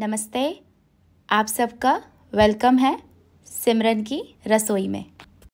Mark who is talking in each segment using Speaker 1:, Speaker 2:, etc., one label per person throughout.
Speaker 1: नमस्ते आप सबका वेलकम है सिमरन की रसोई में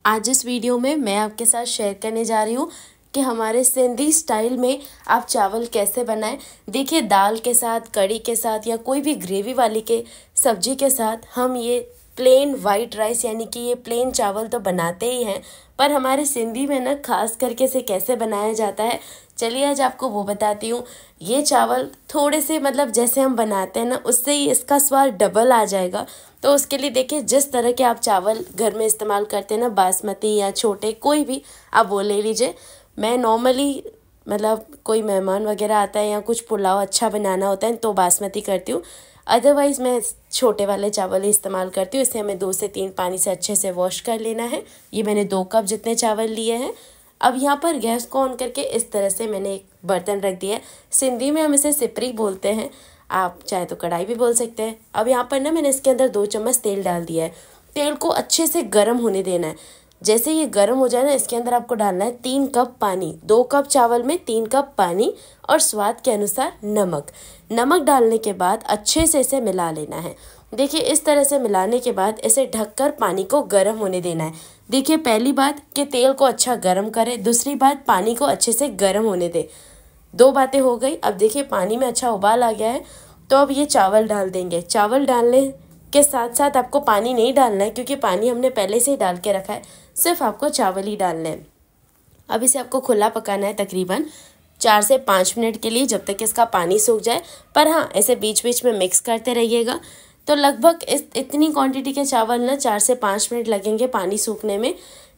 Speaker 1: आज इस वीडियो में मैं आपके साथ शेयर करने जा रही हूँ कि हमारे सिंधी स्टाइल में आप चावल कैसे बनाएं देखिए दाल के साथ कड़ी के साथ या कोई भी ग्रेवी वाली के सब्जी के साथ हम ये प्लेन वाइट राइस यानी कि ये प्लेन चावल तो बनाते ही हैं पर हमारे सिंधी में ना खास करके से कैसे बनाया जाता है चलिए आज आपको वो बताती हूँ ये चावल थोड़े से मतलब जैसे हम बनाते हैं ना उससे ही इसका स्वाद डबल आ जाएगा तो उसके लिए देखिए जिस तरह के आप चावल घर में इस्तेमाल करते हैं ना बासमती या छोटे कोई भी आप वो ले लीजिए मैं नॉर्मली मतलब कोई मेहमान वगैरह आता है या कुछ पुलाव अच्छा बनाना होता है तो बासमती करती हूँ अदरवाइज़ मैं छोटे वाले चावल इस्तेमाल करती हूँ इसे हमें दो से तीन पानी से अच्छे से वॉश कर लेना है ये मैंने दो कप जितने चावल लिए हैं अब यहाँ पर गैस को ऑन करके इस तरह से मैंने एक बर्तन रख दिया है सिंधी में हम इसे सिपरी बोलते हैं आप चाहे तो कढ़ाई भी बोल सकते हैं अब यहाँ पर ना मैंने इसके अंदर दो चम्मच तेल डाल दिया है तेल को अच्छे से गर्म होने देना है जैसे ये गर्म हो जाए ना इसके अंदर आपको डालना है तीन कप पानी दो कप चावल में तीन कप पानी और स्वाद के अनुसार नमक नमक डालने के बाद अच्छे से इसे मिला लेना है देखिए इस तरह से मिलाने के बाद इसे ढककर पानी को गर्म होने देना है देखिए पहली बात कि तेल को अच्छा गर्म करें दूसरी बात पानी को अच्छे से गर्म होने दे दो बातें हो गई अब देखिए पानी में अच्छा उबाल आ गया है तो अब ये चावल डाल देंगे चावल डालने के साथ साथ आपको पानी नहीं डालना है क्योंकि पानी हमने पहले से ही डाल के रखा है सिर्फ आपको चावल ही डालना है अब इसे आपको खुला पकाना है तकरीबन चार से पाँच मिनट के लिए जब तक इसका पानी सूख जाए पर हाँ ऐसे बीच बीच में मिक्स करते रहिएगा तो लगभग इस इतनी क्वांटिटी के चावल ना चार से पाँच मिनट लगेंगे पानी सूखने में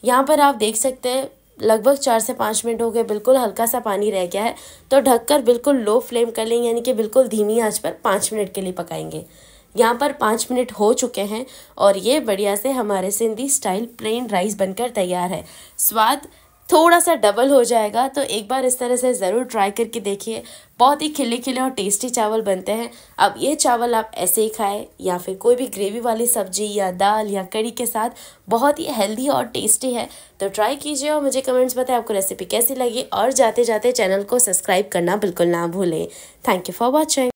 Speaker 1: यहाँ पर आप देख सकते हैं लगभग चार से पाँच मिनट हो गए बिल्कुल हल्का सा पानी रह गया है तो ढककर बिल्कुल लो फ्लेम कर लेंगे यानी कि बिल्कुल धीमी आँच पर पाँच मिनट के लिए पकाएंगे यहाँ पर पाँच मिनट हो चुके हैं और ये बढ़िया से हमारे सिंधी स्टाइल प्लेन राइस बनकर तैयार है स्वाद थोड़ा सा डबल हो जाएगा तो एक बार इस तरह से ज़रूर ट्राई करके देखिए बहुत ही खिले खिले और टेस्टी चावल बनते हैं अब ये चावल आप ऐसे ही खाएं या फिर कोई भी ग्रेवी वाली सब्जी या दाल या कड़ी के साथ बहुत ही हेल्दी और टेस्टी है तो ट्राई कीजिए और मुझे कमेंट्स बताएं आपको रेसिपी कैसी लगी और जाते जाते चैनल को सब्सक्राइब करना बिल्कुल ना भूलें थैंक यू फॉर वॉचिंग